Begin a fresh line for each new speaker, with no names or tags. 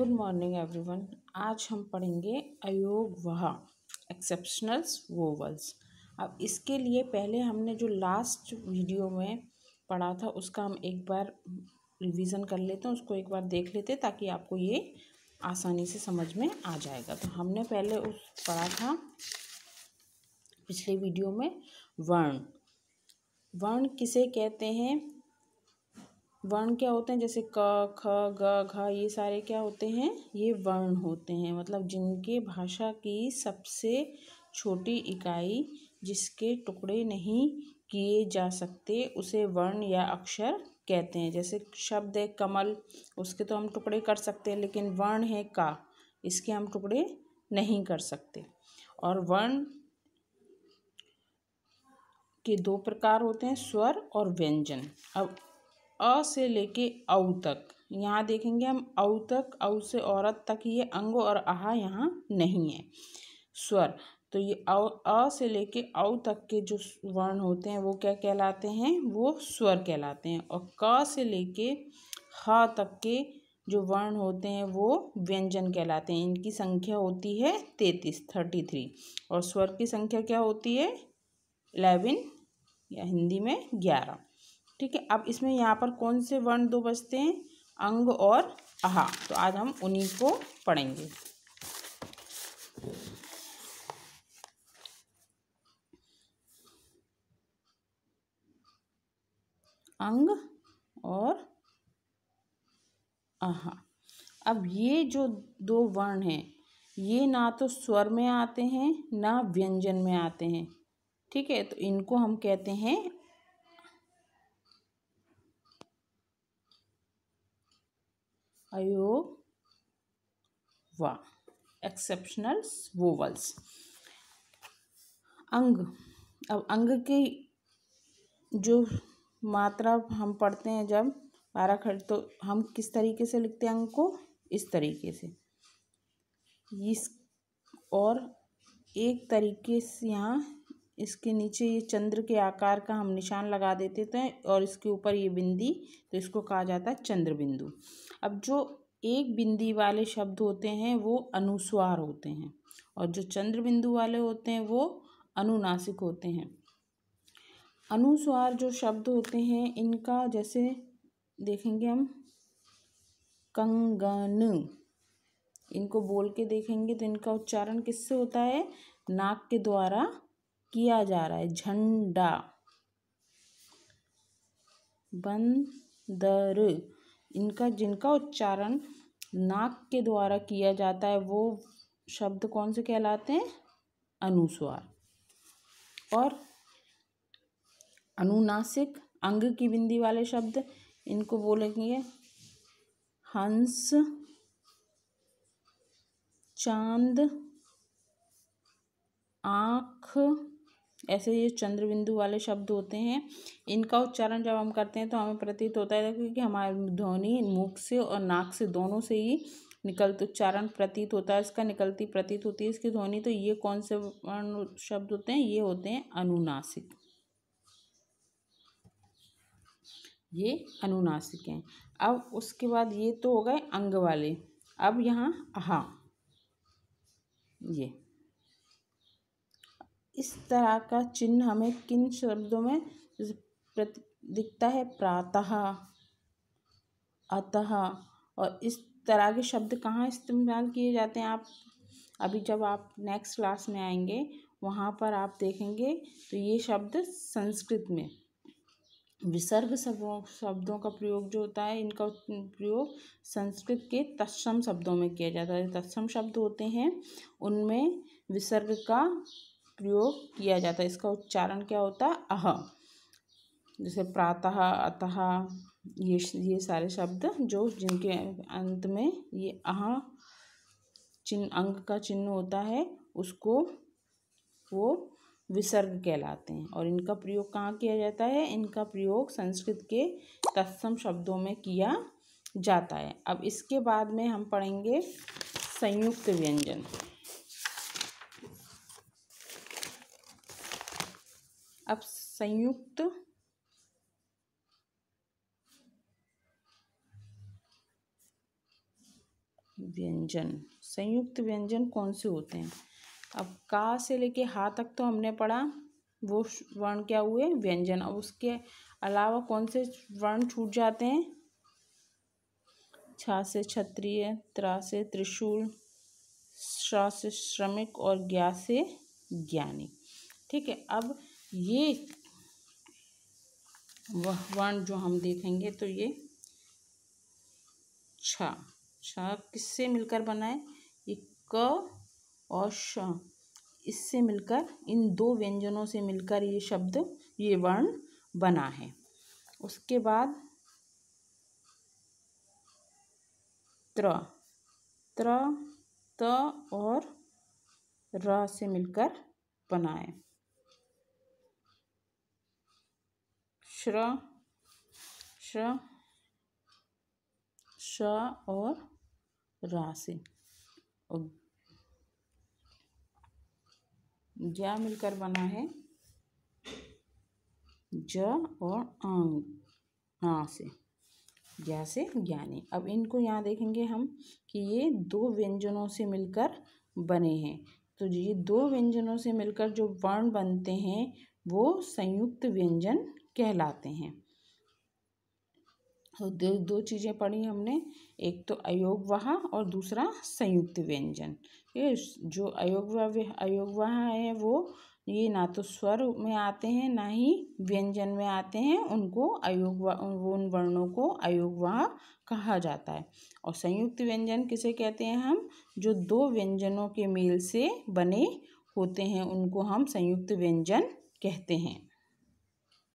good morning everyone आज हम पढ़ेंगे अयोग वह एक्सेप्शनल्स वोवल्स अब इसके लिए पहले हमने जो लास्ट वीडियो में पढ़ा था उसका हम एक बार रिवीजन कर लेते हैं उसको एक बार देख लेते हैं ताकि आपको ये आसानी से समझ में आ जाएगा तो हमने पहले उस पढ़ा था पिछले वीडियो में वर्ण वर्ण किसे कहते हैं वर्ण क्या होते हैं जैसे क ख ग घ ये सारे क्या होते हैं ये वर्ण होते हैं मतलब जिनके भाषा की सबसे छोटी इकाई जिसके टुकड़े नहीं किए जा सकते उसे वर्ण या अक्षर कहते हैं जैसे शब्द है कमल उसके तो हम टुकड़े कर सकते हैं लेकिन वर्ण है का इसके हम टुकड़े नहीं कर सकते और वर्ण के दो प्रकार होते हैं स्वर और व्यंजन अब अ से लेके औ तक यहाँ देखेंगे हम औ तक औ से औरत तक ये अंग और आहा यहाँ नहीं है स्वर तो ये अ से लेके औ तक के जो वर्ण होते हैं वो क्या कहलाते हैं वो स्वर कहलाते हैं और क से लेके ह तक के जो वर्ण होते हैं वो व्यंजन कहलाते हैं इनकी संख्या होती है तैतीस थर्टी थ्री और स्वर की संख्या क्या होती है इलेवन या हिंदी में ग्यारह ठीक है अब इसमें यहाँ पर कौन से वर्ण दो बचते हैं अंग और अहा तो आज हम उन्हीं को पढ़ेंगे अंग और अहा अब ये जो दो वर्ण हैं ये ना तो स्वर में आते हैं ना व्यंजन में आते हैं ठीक है तो इनको हम कहते हैं अयोवा एक्सेप्शनल वोवल्स अंग अब अंग की जो मात्रा हम पढ़ते हैं जब बारह खड़ तो हम किस तरीके से लिखते हैं अंग को इस तरीके से इस और एक तरीके से यहाँ इसके नीचे ये चंद्र के आकार का हम निशान लगा देते थे और इसके ऊपर ये बिंदी तो इसको कहा जाता है चंद्र बिंदु अब जो एक बिंदी वाले शब्द होते हैं वो अनुस्वार होते हैं और जो चंद्र बिंदु वाले होते हैं वो अनुनासिक होते हैं अनुस्वार जो शब्द होते हैं इनका जैसे देखेंगे हम कंगन इनको बोल के देखेंगे तो इनका उच्चारण किससे होता है नाक के द्वारा किया जा रहा है झंडा बंदर इनका जिनका उच्चारण नाक के द्वारा किया जाता है वो शब्द कौन से कहलाते हैं अनुस्वार और अनुनासिक अंग की बिंदी वाले शब्द इनको बोलेंगे हंस चांद आँख ऐसे ये चंद्रबिंदु वाले शब्द होते हैं इनका उच्चारण जब हम करते हैं तो हमें प्रतीत होता है क्योंकि हमारे ध्वनि मुख से और नाक से दोनों से ही निकलते उच्चारण प्रतीत होता है इसका निकलती प्रतीत होती है इसकी ध्वनि तो ये कौन से वर्ण शब्द होते हैं ये होते हैं अनुनासिक ये अनुनासिक हैं अब उसके बाद ये तो हो गए अंग वाले अब यहाँ आहा ये इस तरह का चिन्ह हमें किन शब्दों में दिखता है प्रातः अतः और इस तरह के शब्द कहाँ इस्तेमाल किए जाते हैं आप अभी जब आप नेक्स्ट क्लास में आएंगे वहाँ पर आप देखेंगे तो ये शब्द संस्कृत में विसर्ग शब्दों का प्रयोग जो होता है इनका प्रयोग संस्कृत के तत्सम शब्दों में किया जाता है तत्सम शब्द होते हैं उनमें विसर्ग का प्रयोग किया जाता है इसका उच्चारण क्या होता है अह जैसे प्रातः अतः ये ये सारे शब्द जो जिनके अंत में ये अह चिन्ह अंक का चिन्ह होता है उसको वो विसर्ग कहलाते हैं और इनका प्रयोग कहाँ किया जाता है इनका प्रयोग संस्कृत के तत्सम शब्दों में किया जाता है अब इसके बाद में हम पढ़ेंगे संयुक्त व्यंजन अब संयुक्त व्यंजन संयुक्त व्यंजन कौन से होते हैं अब का से लेके हा तक तो हमने पढ़ा वो वर्ण क्या हुए व्यंजन अब उसके अलावा कौन से वर्ण छूट जाते हैं छा से क्षत्रिय त्रा से त्रिशूल श्रा से श्रमिक और ज्ञा से ज्ञानी ठीक है अब ये वह वर्ण जो हम देखेंगे तो ये छ छ किससे मिलकर बना है ये क और श इससे मिलकर इन दो व्यंजनों से मिलकर ये शब्द ये वर्ण बना है उसके बाद त्र त्र त और र से मिलकर बना है श्र श्र श और राशि ज्ञा मिलकर बना है ज और अंग आ से ज्ञा से ज्ञानी अब इनको यहाँ देखेंगे हम कि ये दो व्यंजनों से मिलकर बने हैं तो ये दो व्यंजनों से मिलकर जो वर्ण बनते हैं वो संयुक्त व्यंजन कहलाते हैं तो दो, दो चीज़ें पढ़ी हमने एक तो अयोगवाह और दूसरा संयुक्त व्यंजन ये जो अयोग अयोगवाह है वो ये ना तो स्वर में आते हैं ना ही व्यंजन में आते हैं उनको वो उन वर्णों को अयोगवाह कहा जाता है और संयुक्त व्यंजन किसे कहते हैं हम जो दो व्यंजनों के मेल से बने होते हैं उनको हम संयुक्त व्यंजन कहते हैं